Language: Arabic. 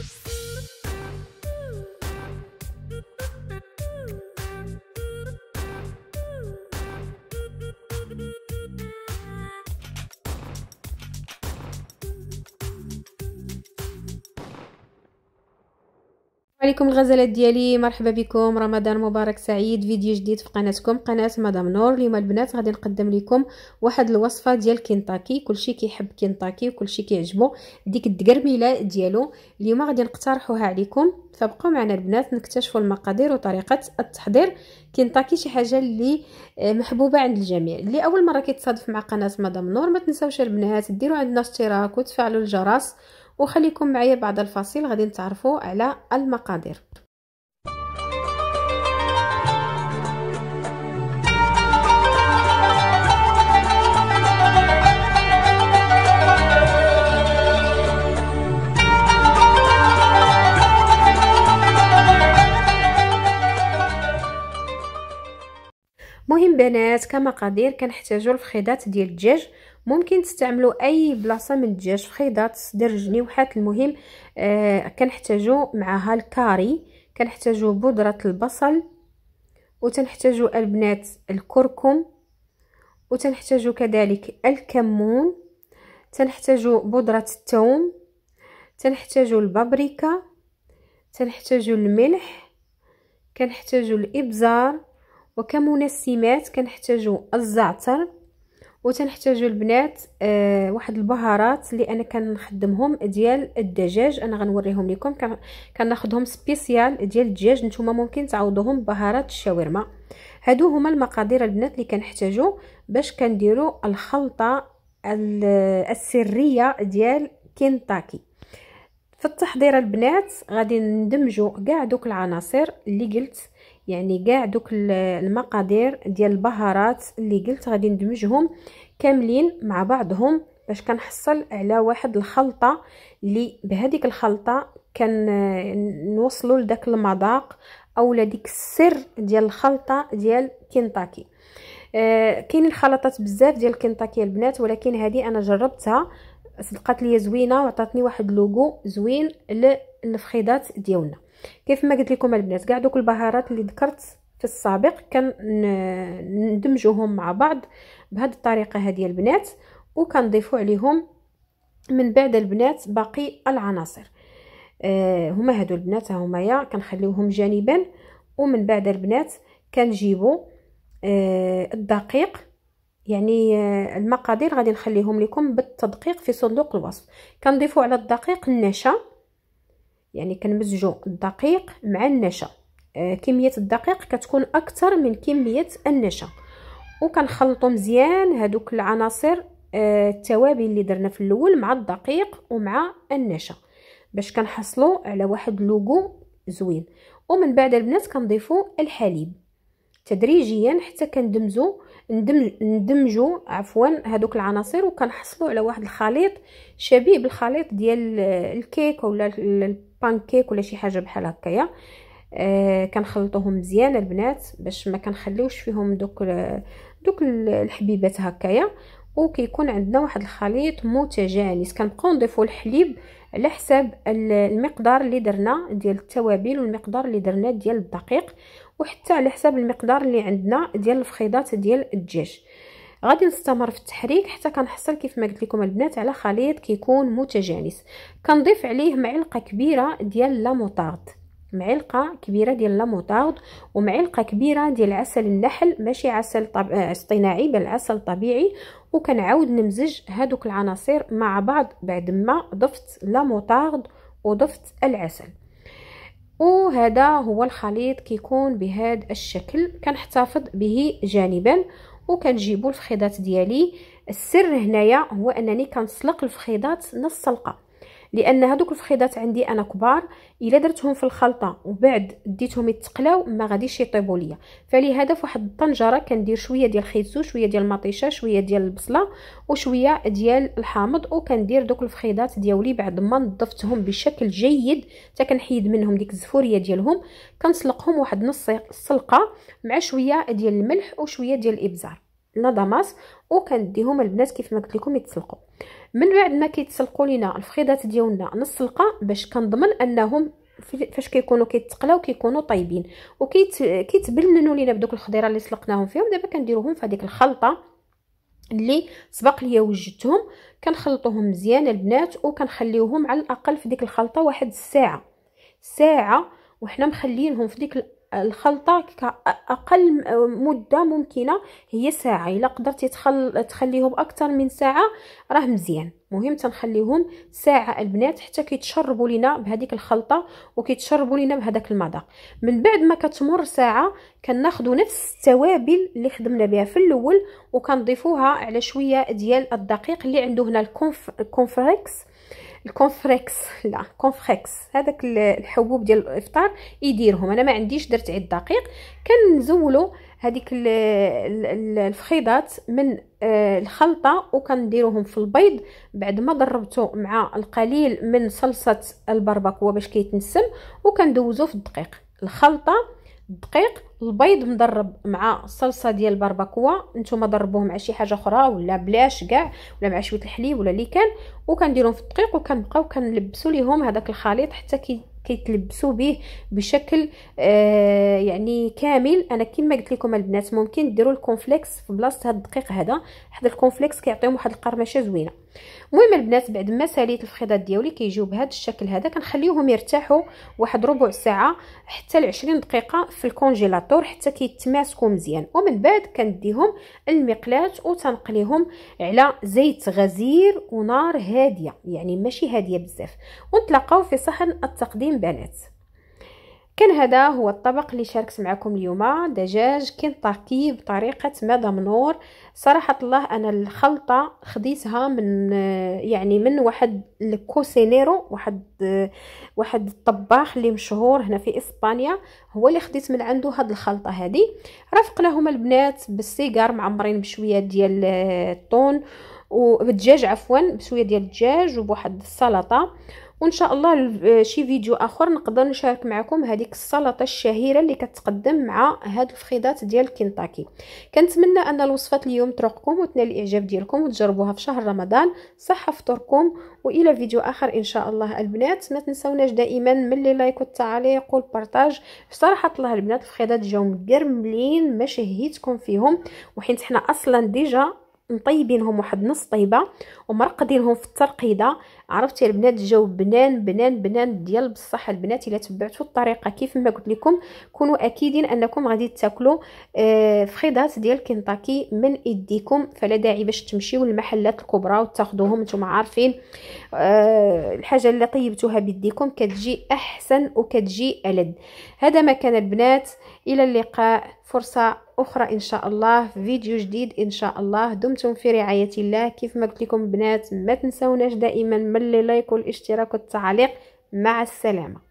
Bye. عليكم الغزالات ديالي مرحبا بكم رمضان مبارك سعيد فيديو جديد في قناتكم قناه مدام نور اليوم البنات غادي نقدم لكم واحد الوصفه ديال كنتاكي كلشي كيحب كنتاكي وكلشي كيعجبو ديك الدقرميله ديالو اليوم غادي نقترحوها عليكم فبقوا معنا البنات نكتشفوا المقادير وطريقه التحضير كنتاكي شي حاجه اللي آه، محبوبه عند الجميع اللي اول مره كيتصادف مع قناه مدام نور ما تنساوش البنات ديروا عندنا اشتراك وتفعلوا الجرس وخليكم معايا بعد الفاصل غادي نتعرفوا على المقادير مهم بنات كمقادير كنحتاجو الفخيضات ديال الدجاج ممكن تستعملوا اي بلاصه ما تجيش فخيضه تصدر جنيوحات المهم آه كنحتاجوا معها الكاري كنحتاجوا بودره البصل وتنحتاجوا البنات الكركم وتنحتاجوا كذلك الكمون تنحتاجوا بودره الثوم تنحتاجوا البابريكا تنحتاجوا الملح كنحتاجوا الابزار وكمنسمات كنحتاجوا الزعتر وتنحتاجوا البنات آه واحد البهارات اللي انا كنخدمهم ديال الدجاج انا غنوريهم لكم كناخذهم سبيسيال ديال الدجاج نتوما ممكن تعوضوهم بهارات الشاورما هادو هما المقادير البنات اللي كنحتاجو باش كنديرو الخلطه السريه ديال كنتاكي في التحضير البنات غادي ندمجوا كاع دوك العناصر اللي قلت يعني كاع دوك المقادير ديال البهارات اللي قلت غادي ندمجهم كاملين مع بعضهم باش كنحصل على واحد الخلطه اللي بهذيك الخلطه كنوصلوا لداك المذاق اولا ديك السر ديال الخلطه ديال كنتاكي آه كاينين خلطات بزاف ديال كنتاكي البنات ولكن هذه انا جربتها صدقات ليا زوينه وعطاتني واحد لوغو زوين للفخيدات ديالنا كيف ما قلت لكم البنات كاع دوك البهارات اللي ذكرت في السابق كندمجوهم مع بعض بهذه الطريقه هذه البنات وكنضيفوا عليهم من بعد البنات باقي العناصر آه هما هادو البنات هما كنخليوهم جانبا ومن بعد البنات كنجيبوا آه الدقيق يعني آه، المقادير غادي نخليهم لكم بالتدقيق في صندوق الوصف كنضيفوا على الدقيق النشا يعني كنمزجوا الدقيق مع النشا آه، كميه الدقيق كتكون اكثر من كميه النشا وكنخلطوا مزيان هذوك العناصر آه، التوابل اللي درنا في الاول مع الدقيق ومع النشا باش كنحصلوا على واحد لوغو زوين ومن بعد البنات كنضيفوا الحليب تدريجيا حتى كندمزو ندم ندمجوا عفوا هذوك العناصر وكنحصلوا على واحد الخليط شبيه بالخليط ديال الكيك ولا البانكيك ولا شي حاجه بحال هكايا آه، كنخلطوهم مزيان البنات باش ما كنخليوش فيهم دوك دوك الحبيبات هكايا وكيكون عندنا واحد الخليط متجانس كنبقاو نضيفوا الحليب على حساب المقدار اللي درنا ديال التوابل والمقدار اللي درنا ديال الدقيق وحتى على حساب المقدار اللي عندنا ديال الفخيضات ديال الدجاج غادي نستمر في التحريك حتى كنحصل كيف ما قلت لكم البنات على خليط كيكون متجانس كنضيف عليه معلقه كبيره ديال لاموطارد معلقه كبيره ديال لاموطارد ومعلقه كبيره ديال عسل النحل ماشي عسل طب... آه، اصطناعي بل عسل طبيعي وكنعاود نمزج هادوك العناصر مع بعض بعد ما ضفت لاموطارد وضفت العسل وهذا هو الخليط كيكون بهذا الشكل كنحتفظ به جانبا وكنجيبو الفخيضات ديالي السر هنايا هو انني كنسلق الفخيضات نص سلقه لان هذوك الفخيضات عندي انا كبار الا درتهم في الخلطه وبعد ديتهم يتقلاو ما غاديش يطيبوا ليا فلهذا في واحد الطنجره كندير شويه ديال الخيزو شويه ديال المطيشه شويه ديال البصله وشويه ديال الحامض وكندير دوك الفخيضات ديالي بعد ما نظفتهم بشكل جيد حتى كنحيد منهم ديك الزفوريه ديالهم كنسلقهم واحد نص سلقه مع شويه ديال الملح وشويه ديال الابزار لا داماس وكنديهم البنات كيف ما قلت لكم يتسلقوا من بعد ما كيتسلقوا لينا الفخيضات ديالنا نسلقه باش كنضمن انهم فاش كيكونوا كيتقلاو كيكونوا طيبين وكيتبننوا لينا بدوك الخضيره اللي سلقناهم فيهم دابا كنديروهم في هذيك الخلطه اللي سبق ليا وجدتهم كنخلطوهم مزيان البنات وكنخليوهم على الاقل في ديك الخلطه واحد الساعه ساعه وحنا مخلينهم في ديك الخلطه كاقل مده ممكنه هي ساعه الا قدرتي تخل... تخليهم اكثر من ساعه راه مزيان مهم تنخليهم ساعه البنات حتى كيتشربوا لينا بهذيك الخلطه وكيتشربوا لينا بهذاك المذاق من بعد ما كتمر ساعه كناخذوا نفس التوابل اللي خدمنا بها في الاول وكنضيفوها على شويه ديال الدقيق اللي عنده هنا الكونف... الكونفريكس الكونفريكس لا كونفريكس هذاك الحبوب ديال الافطار يديرهم انا ما عنديش درت عيد دقيق كنزولو هذيك الفخيضات من آه، الخلطه وكنديروهم في البيض بعد ما ضربته مع القليل من صلصه البربكوه باش كيتنسم وكندوزو في الدقيق الخلطه الدقيق البيض مضرب مع صلصة ديال الباربكوا نتوما ضربوه مع شي حاجه اخرى ولا بلاش كاع ولا مع شويه الحليب ولا اللي كان وكنديرهم في الدقيق وكنبقاو كنلبسوا ليهم هذاك الخليط حتى كي كيتلبسوا به بشكل آه يعني كامل انا كما قلت لكم البنات ممكن ديروا الكونفليكس في بلاصه هاد الدقيق هذا حدا الكونفليكس كيعطيهم واحد القرمشه زوينه المهم البنات بعد ما ساليت الفخيضات ديالي كيجيو بهذا الشكل هذا كنخليوهم يرتاحوا واحد ربع ساعه حتى ل 20 دقيقه في الكونجيلاتور حتى كيتماسكوا مزيان ومن بعد كنديهم المقلات وتنقليهم على زيت غزير ونار هاديه يعني ماشي هاديه بزاف ونتلاقاو في صحن التقديم بنات كان هذا هو الطبق اللي شاركت معكم اليوم دجاج كنتاكي بطريقه مدام نور صراحه الله انا الخلطه خديتها من يعني من واحد الكوسينيرو واحد واحد الطباخ اللي مشهور هنا في اسبانيا هو اللي خديت من عنده هاد الخلطه هذه رافقنا هما البنات بالسيجار معمرين بشويه ديال الطون وبالدجاج عفوا بشويه ديال الدجاج وبواحد السلطه وان شاء الله آه، شي فيديو اخر نقدر نشارك معكم هذيك السلطه الشهيره اللي كتقدم مع هاد الفخيضات ديال كنتاكي كنتمنى ان الوصفات اليوم تروقكم وتنال الاعجاب ديالكم وتجربوها في شهر رمضان صحه فطوركم والى فيديو اخر ان شاء الله البنات ما تنساوناش دائما من لي لايك والتعليق والبارطاج بصراحه الله البنات الفخيدات جاو مقرملين ما شهيتكم فيهم وحيت حنا اصلا ديجا مطيبينهم واحد نص طيبه ومرقدينهم في الترقيده عرفتي البنات جاو بنان بنان بنان ديال بصح البنات الا تبعتوا الطريقه كيف ما قلت لكم كونوا اكيدين انكم غادي تاكلوا آه، فخيضات ديال كنتاكي من ايديكم فلا داعي باش تمشيو للمحلات الكبرى وتاخذوهم نتوما عارفين آه، الحاجه اللي طيبتوها بيديكم كتجي احسن وكتجي الد هذا ما كان البنات الى اللقاء فرصة أخرى إن شاء الله فيديو جديد إن شاء الله دمتم في رعاية الله كيف ما قلت لكم البنات ما تنسوناش دائما من اللي لايك والاشتراك والتعليق مع السلامه